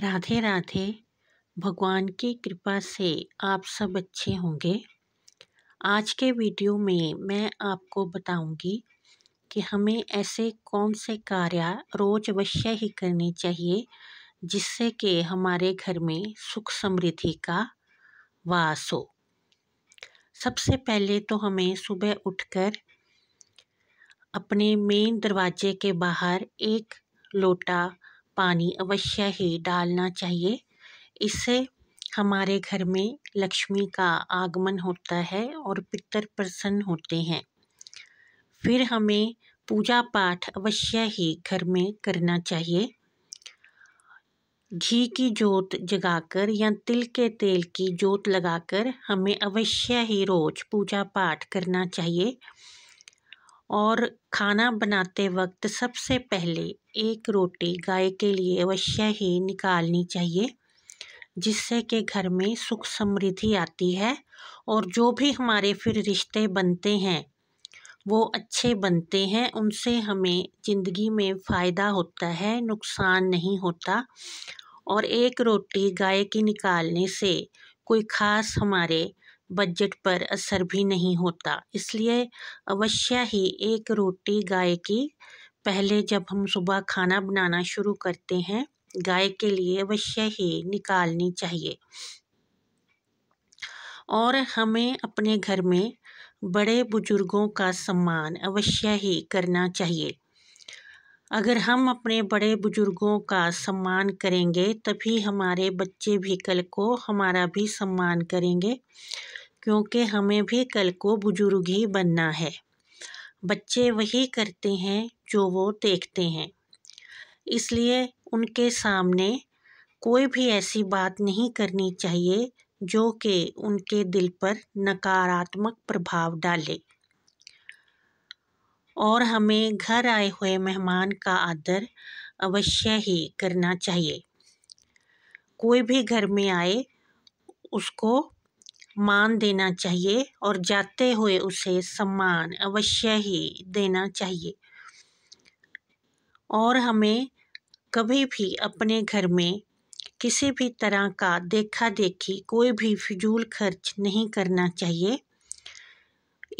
राधे राधे भगवान की कृपा से आप सब अच्छे होंगे आज के वीडियो में मैं आपको बताऊंगी कि हमें ऐसे कौन से कार्य रोज अवश्य ही करने चाहिए जिससे कि हमारे घर में सुख समृद्धि का वास हो सबसे पहले तो हमें सुबह उठकर अपने मेन दरवाजे के बाहर एक लोटा पानी अवश्य ही डालना चाहिए इससे हमारे घर में लक्ष्मी का आगमन होता है और पितर प्रसन्न होते हैं फिर हमें पूजा पाठ अवश्य ही घर में करना चाहिए घी की जोत जगाकर या तिल के तेल की जोत लगाकर हमें अवश्य ही रोज पूजा पाठ करना चाहिए और खाना बनाते वक्त सबसे पहले एक रोटी गाय के लिए अवश्य ही निकालनी चाहिए जिससे कि घर में सुख समृद्धि आती है और जो भी हमारे फिर रिश्ते बनते हैं वो अच्छे बनते हैं उनसे हमें ज़िंदगी में फ़ायदा होता है नुकसान नहीं होता और एक रोटी गाय की निकालने से कोई ख़ास हमारे बजट पर असर भी नहीं होता इसलिए अवश्य ही एक रोटी गाय की पहले जब हम सुबह खाना बनाना शुरू करते हैं गाय के लिए अवश्य ही निकालनी चाहिए और हमें अपने घर में बड़े बुजुर्गों का सम्मान अवश्य ही करना चाहिए अगर हम अपने बड़े बुजुर्गों का सम्मान करेंगे तभी हमारे बच्चे भी कल को हमारा भी सम्मान करेंगे क्योंकि हमें भी कल को बुजुर्ग ही बनना है बच्चे वही करते हैं जो वो देखते हैं इसलिए उनके सामने कोई भी ऐसी बात नहीं करनी चाहिए जो कि उनके दिल पर नकारात्मक प्रभाव डाले और हमें घर आए हुए मेहमान का आदर अवश्य ही करना चाहिए कोई भी घर में आए उसको मान देना चाहिए और जाते हुए उसे सम्मान अवश्य ही देना चाहिए और हमें कभी भी अपने घर में किसी भी तरह का देखा देखी कोई भी फिजूल खर्च नहीं करना चाहिए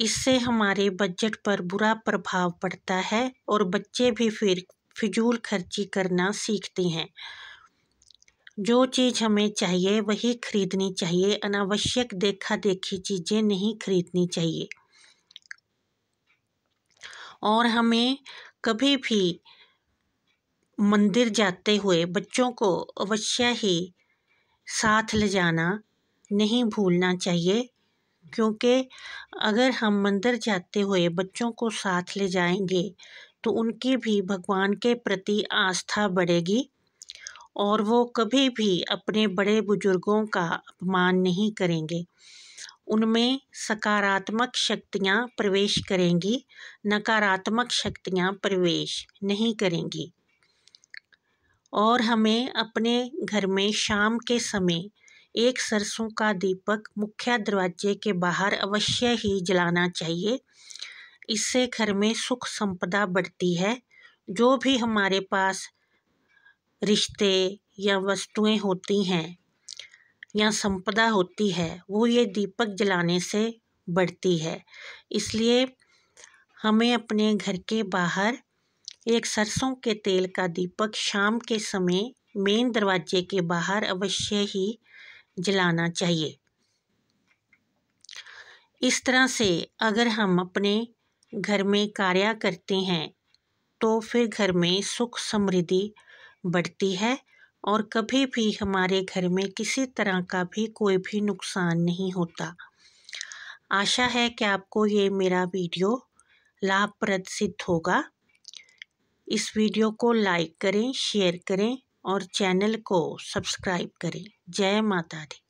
इससे हमारे बजट पर बुरा प्रभाव पड़ता है और बच्चे भी फिर फिजूल खर्ची करना सीखते हैं जो चीज़ हमें चाहिए वही खरीदनी चाहिए अनावश्यक देखा देखी चीज़ें नहीं खरीदनी चाहिए और हमें कभी भी मंदिर जाते हुए बच्चों को अवश्य ही साथ ले जाना नहीं भूलना चाहिए क्योंकि अगर हम मंदिर जाते हुए बच्चों को साथ ले जाएंगे तो उनकी भी भगवान के प्रति आस्था बढ़ेगी और वो कभी भी अपने बड़े बुजुर्गों का अपमान नहीं करेंगे उनमें सकारात्मक शक्तियाँ प्रवेश करेंगी नकारात्मक शक्तियाँ प्रवेश नहीं करेंगी और हमें अपने घर में शाम के समय एक सरसों का दीपक मुख्य दरवाजे के बाहर अवश्य ही जलाना चाहिए इससे घर में सुख संपदा बढ़ती है जो भी हमारे पास रिश्ते या वस्तुएं होती हैं या संपदा होती है वो ये दीपक जलाने से बढ़ती है इसलिए हमें अपने घर के बाहर एक सरसों के तेल का दीपक शाम के समय मेन दरवाजे के बाहर अवश्य ही जलाना चाहिए इस तरह से अगर हम अपने घर में कार्य करते हैं तो फिर घर में सुख समृद्धि बढ़ती है और कभी भी हमारे घर में किसी तरह का भी कोई भी नुकसान नहीं होता आशा है कि आपको ये मेरा वीडियो लाभप्रद सिद्ध होगा इस वीडियो को लाइक करें शेयर करें और चैनल को सब्सक्राइब करें जय माता दी